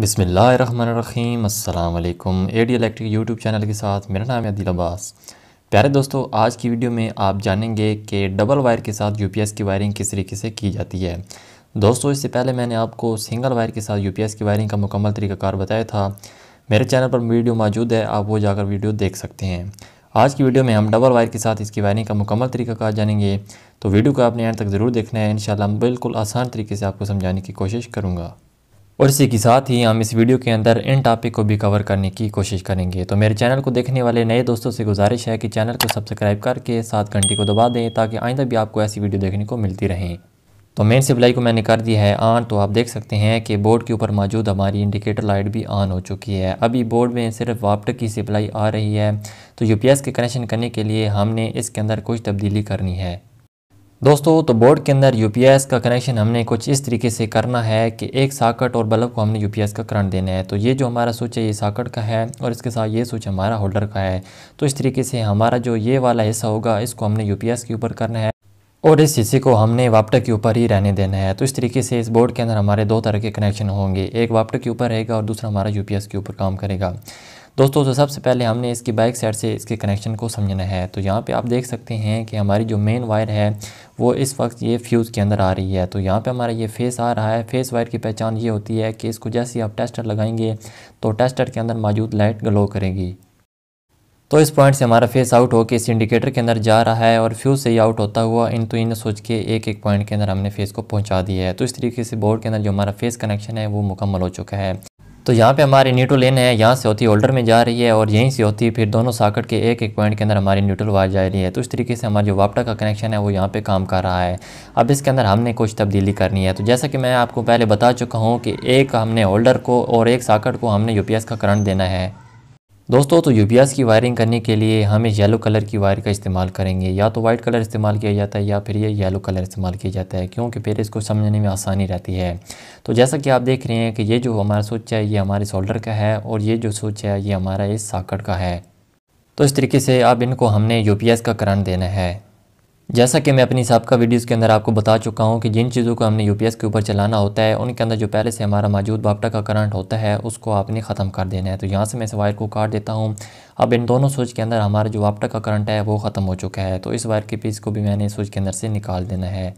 बिसमीम अल्लाम A D electric YouTube channel के साथ मेरा नाम है अदिल अब्बास प्यारे दोस्तों आज की वीडियो में आप जानेंगे कि डबल वायर के साथ यूपीएस की वायरिंग किस तरीके से की जाती है दोस्तों इससे पहले मैंने आपको सिंगल वायर के साथ यूपीएस की वायरिंग का मुकम्मल तरीकाकार बताया था मेरे चैनल पर वीडियो मौजूद है आप वो जाकर वीडियो देख सकते हैं आज की वीडियो में हम डबल वायर के साथ इसकी वायरिंग का मुकम्मल तरीकाकार जानेंगे तो वीडियो को आपने एंड तक ज़रूर देखना है इन बिल्कुल आसान तरीके से आपको समझाने की कोशिश करूँगा और इसी के साथ ही हम इस वीडियो के अंदर इन टॉपिक को भी कवर करने की कोशिश करेंगे तो मेरे चैनल को देखने वाले नए दोस्तों से गुजारिश है कि चैनल को सब्सक्राइब करके साथ घंटी को दबा दें ताकि आइंदा भी आपको ऐसी वीडियो देखने को मिलती रहें तो मेन सप्लाई को मैंने कर दिया है ऑन तो आप देख सकते हैं कि बोर्ड के ऊपर मौजूद हमारी इंडिकेटर लाइट भी ऑन हो चुकी है अभी बोर्ड में सिर्फ वापट की सप्लाई आ रही है तो यूपीएस के कनेक्शन करने के लिए हमने इसके अंदर कुछ तब्दीली करनी है दोस्तों तो बोर्ड के अंदर यू का कनेक्शन हमने कुछ इस तरीके से करना है कि एक साकट और बल्ब को हमने यू का करंट देना है तो ये जो हमारा स्विच है ये साकट का है और इसके साथ ये स्विच हमारा होल्डर का है तो इस तरीके से हमारा जो ये वाला हिस्सा होगा इसको हमने यू के ऊपर करना है और इस हिस्से को हमने वापटा के ऊपर ही रहने देना है तो इस तरीके से इस बोर्ड के अंदर हमारे दो तरह के कनेक्शन होंगे एक वापटा के ऊपर रहेगा और दूसरा हमारा यू के ऊपर काम करेगा दोस्तों तो सबसे पहले हमने इसकी बाइक साइड से इसके कनेक्शन को समझना है तो यहाँ पे आप देख सकते हैं कि हमारी जो मेन वायर है वो इस वक्त ये फ्यूज़ के अंदर आ रही है तो यहाँ पे हमारा ये फेस आ रहा है फेस वायर की पहचान ये होती है कि इसको जैसे आप टेस्टर लगाएंगे तो टेस्टर के अंदर मौजूद लाइट ग्लो करेगी तो इस पॉइंट से हमारा फेस आउट होकर इस इंडिकेटर के अंदर जा रहा है और फ्यूज से ही आउट होता हुआ इन तो इन सोच के एक एक पॉइंट के अंदर हमने फेस को पहुंचा दिया है तो इस तरीके से बोर्ड के अंदर जो हमारा फेस कनेक्शन है वो मुकम्मल हो चुका है तो यहाँ पे हमारी न्यूट्रल लेन है यहाँ से होती होल्डर में जा रही है और यहीं से होती फिर दोनों साकट के एक एक पॉइंट के अंदर हमारी न्यूट्रल वायर जा रही है तो इस तरीके से हमारा जो वापटा का कनेक्शन है वो यहाँ पे काम कर रहा है अब इसके अंदर हमने कुछ तब्दीली करनी है तो जैसा कि मैं आपको पहले बता चुका हूँ कि एक हमने होल्डर को और एक साकट को हमने यू का करंट देना है दोस्तों तो यू की वायरिंग करने के लिए हमें येलो कलर की वायर का इस्तेमाल करेंगे या तो वाइट कलर इस्तेमाल किया जाता है या फिर ये येलो कलर इस्तेमाल किया जाता है क्योंकि फिर इसको समझने में आसानी रहती है तो जैसा कि आप देख रहे हैं कि ये जो हमारा स्विच है ये हमारे सोल्डर का है और ये जो स्विच है ये हमारा इस साकट का है तो इस तरीके से अब इनको हमने यू का करंट देना है जैसा कि मैं अपनी सबका वीडियोज़ के अंदर आपको बता चुका हूँ कि जिन चीज़ों को हमने यूपीएस के ऊपर चलाना होता है उनके अंदर जो पहले से हमारा मौजूद बापटा का करंट होता है उसको आपने ख़त्म कर देना है तो यहाँ से मैं इस वायर को काट देता हूँ अब इन दोनों स्विच के अंदर हमारा जो बापटा का करंट है वो ख़त्म हो चुका है तो इस वायर के पीस को भी मैंने स्विच के अंदर से निकाल देना है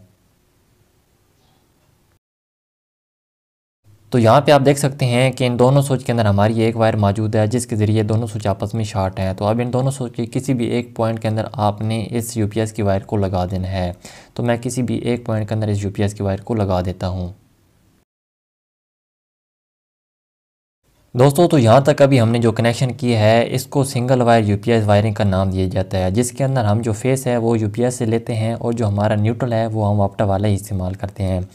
तो यहाँ पे आप देख सकते हैं कि इन दोनों स्विच के अंदर हमारी एक वायर मौजूद है जिसके ज़रिए दोनों स्विच आपस में शार्ट हैं तो अब इन दोनों स्विच के किसी भी एक पॉइंट के अंदर आपने इस यूपीएस की वायर को लगा देना है तो मैं किसी भी एक पॉइंट के अंदर इस यूपीएस की वायर को लगा देता हूँ दोस्तों तो यहाँ तक अभी हमने जो कनेक्शन किया है इसको सिंगल वायर यूपीएस वायरिंग का नाम दिया जाता है जिसके अंदर हम जो फेस है वो यूपीएस से लेते हैं और जो हमारा न्यूट्रल है वो हम वापटा वाला ही इस्तेमाल करते हैं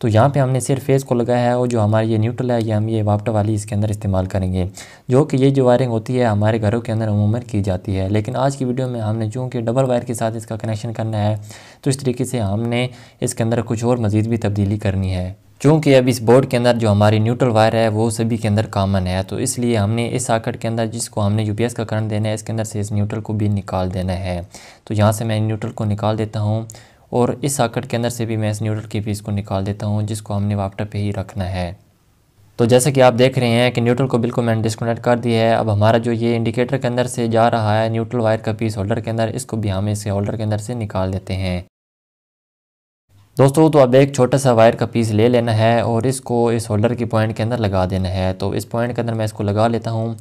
तो यहाँ पे हमने सिर्फ फेस को लगाया है और जो हमारी ये न्यूट्रल है ये हम ये वापटा वाली इसके अंदर इस्तेमाल करेंगे जो कि ये जो वायरिंग होती है हमारे घरों के अंदर अमूमन की जाती है लेकिन आज की वीडियो में हमने चूँकि डबल वायर के साथ इसका कनेक्शन करना है तो इस तरीके से हमने इसके अंदर कुछ और मज़ीद भी तब्दीली करनी है चूँकि अब इस बोर्ड के अंदर जो हमारी न्यूट्रल वायर है वो सभी के अंदर कामन है तो इसलिए हमने इस साकट के अंदर जिसको हमने यू का करंट देना है इसके अंदर से इस न्यूट्रल को भी निकाल देना है तो यहाँ से मैं न्यूट्रल को निकाल देता हूँ और इस साकट के अंदर से भी मैं इस न्यूट्रल की पीस को निकाल देता हूँ जिसको हमने वापटर पे ही रखना है तो जैसे कि आप देख रहे हैं कि न्यूट्रल को बिल्कुल मैंने डिस्कनेक्ट कर दिया है अब हमारा जो ये इंडिकेटर के अंदर से जा रहा है न्यूट्रल वायर का पीस होल्डर के अंदर इसको भी हम इसे होल्डर के अंदर से निकाल देते हैं दोस्तों तो अब एक छोटा सा वायर का पीस ले लेना है और इसको इस होल्डर की पॉइंट के अंदर लगा देना है तो इस पॉइंट के अंदर मैं इसको लगा लेता हूँ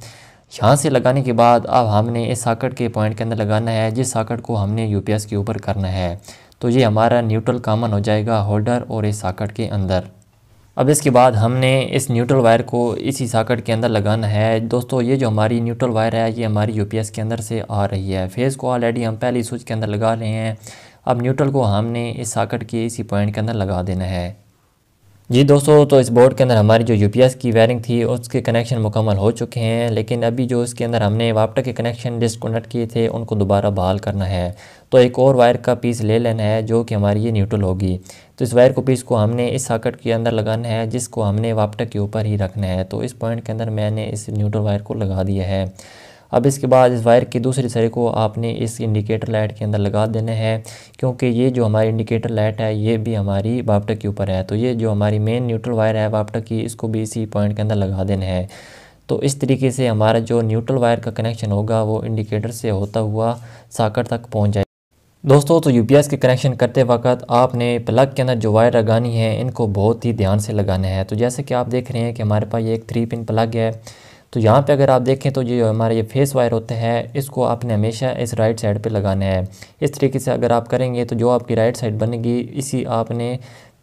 यहाँ से लगाने के बाद अब हमने इस साकट के पॉइंट के अंदर लगाना है जिस साकट को हमने यू के ऊपर करना है तो ये हमारा न्यूट्रल कॉमन हो जाएगा होल्डर और इस साकट के अंदर अब इसके बाद हमने इस न्यूट्रल वायर को इसी साकट के अंदर लगाना है दोस्तों ये जो हमारी न्यूट्रल वायर है ये हमारी यू के अंदर से आ रही है फेज़ को ऑलरेडी हम पहले स्विच के अंदर लगा रहे हैं अब न्यूट्रल को हमने इस साकट के इसी पॉइंट के अंदर लगा देना है जी दोस्तों तो इस बोर्ड के अंदर हमारी जो यू की वायरिंग थी उसके कनेक्शन मुकम्मल हो चुके हैं लेकिन अभी जो इसके अंदर हमने वापटा के कनेक्शन डिस्कनेक्ट किए थे उनको दोबारा बहाल करना है तो एक और वायर का पीस ले लेना है जो कि हमारी ये न्यूट्रल होगी तो इस वायर को पीस को हमने इस साकट के अंदर लगाना है जिसको हमने वापटा के ऊपर ही रखना है तो इस पॉइंट के अंदर मैंने इस न्यूट्रल वायर को लगा दिया है अब इसके बाद इस वायर की दूसरी सरे को आपने इस इंडिकेटर लाइट के अंदर लगा देना है क्योंकि ये जो हमारी इंडिकेटर लाइट है ये भी हमारी बापटक के ऊपर है तो ये जो हमारी मेन न्यूट्रल वायर है बापटक की इसको भी इसी पॉइंट के अंदर लगा देना है तो इस तरीके से हमारा जो न्यूट्रल वायर का कनेक्शन होगा वो इंडिकेटर से होता हुआ साकर तक पहुँच जाए दोस्तों तो यूपीएस के कनेक्शन करते वक्त आपने प्लग के अंदर जो वायर लगानी है इनको बहुत ही ध्यान से लगाना है तो जैसे कि आप देख रहे हैं कि हमारे पास ये एक थ्री पिन प्लग है तो यहाँ पे अगर आप देखें तो ये हमारे ये फेस वायर होते हैं इसको आपने हमेशा इस राइट साइड पे लगाना है इस तरीके से अगर आप करेंगे तो जो आपकी राइट साइड बनेगी इसी आपने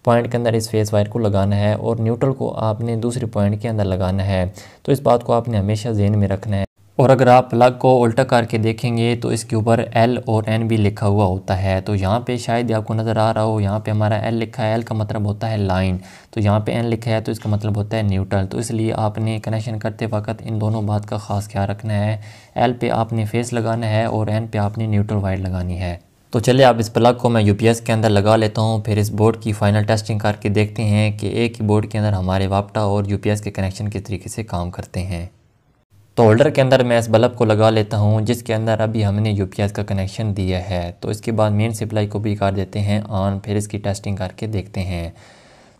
पॉइंट के अंदर इस फेस वायर को लगाना है और न्यूट्रल को आपने दूसरे पॉइंट के अंदर लगाना है तो इस बात को आपने हमेशा जेन में रखना है और अगर आप प्लग को उल्टा करके देखेंगे तो इसके ऊपर एल और एन भी लिखा हुआ होता है तो यहाँ पे शायद आपको नज़र आ रहा हो यहाँ पे हमारा एल लिखा है एल का मतलब होता है लाइन तो यहाँ पे एन लिखा है तो इसका मतलब होता है न्यूट्रल तो इसलिए आपने कनेक्शन करते वक्त इन दोनों बात का ख़ास ख्याल रखना है एल पे आपने फेस लगाना है और एन पे आपने न्यूट्रल वायर लगानी है तो चलिए आप इस प्लग को मैं यू के अंदर लगा लेता हूँ फिर इस बोर्ड की फाइनल टेस्टिंग करके देखते हैं कि एक ही बोर्ड के अंदर हमारे वापटा और यू के कनेक्शन किस तरीके से काम करते हैं तो होल्डर के अंदर मैं इस बल्ब को लगा लेता हूँ जिसके अंदर अभी हमने यू का कनेक्शन दिया है तो इसके बाद मेन सप्लाई को भी कर देते हैं ऑन फिर इसकी टेस्टिंग करके देखते हैं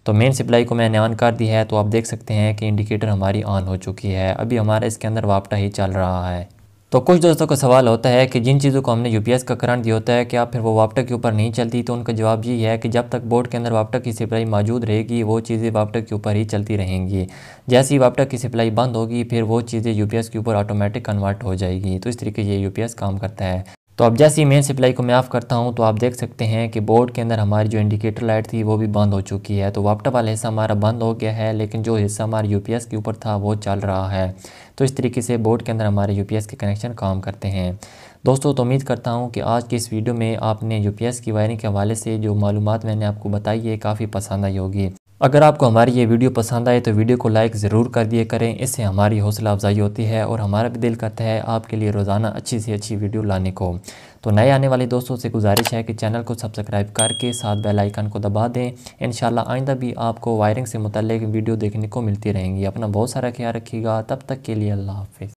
तो मेन सप्लाई को मैंने ऑन कर दिया है तो आप देख सकते हैं कि इंडिकेटर हमारी ऑन हो चुकी है अभी हमारा इसके अंदर वापटा ही चल रहा है तो कुछ दोस्तों का सवाल होता है कि जिन चीज़ों को हमने यू का करंट दिया होता है क्या फिर वो वापटा के ऊपर नहीं चलती तो उनका जवाब ये है कि जब तक बोर्ड के अंदर वापटक की सप्लाई मौजूद रहेगी वो चीज़ें वापटक के ऊपर ही चलती रहेंगी जैसे ही वापटक की सप्लाई बंद होगी फिर वो चीज़ें यू के ऊपर ऑटोमेटिक कन्वर्ट हो जाएगी तो इस तरीके से यू काम करता है तो अब जैसे ही मेन सप्लाई को मैं ऑफ करता हूँ तो आप देख सकते हैं कि बोर्ड के अंदर हमारी जो इंडिकेटर लाइट थी वो भी बंद हो चुकी है तो वापटा वाला हिस्सा हमारा बंद हो गया है लेकिन जो हिस्सा हमारे यू के ऊपर था वो चल रहा है तो इस तरीके से बोर्ड के अंदर हमारे यू के कनेक्शन काम करते हैं दोस्तों तो उम्मीद करता हूँ कि आज की इस वीडियो में आपने यू की वायरिंग के हवाले से जो मालूम मैंने आपको बताई है काफ़ी पसंद आई होगी अगर आपको हमारी ये वीडियो पसंद आए तो वीडियो को लाइक ज़रूर कर दिए करें इससे हमारी हौसला अफजाई होती है और हमारा भी दिल करता है आपके लिए रोज़ाना अच्छी से अच्छी वीडियो लाने को तो नए आने वाले दोस्तों से गुजारिश है कि चैनल को सब्सक्राइब करके साथ बेल आइकन को दबा दें इन आइंदा भी आपको वायरिंग से मुतल वीडियो देखने को मिलती रहेंगी अपना बहुत सारा ख्याल रखिएगा तब तक के लिए अल्लाह हाफिज़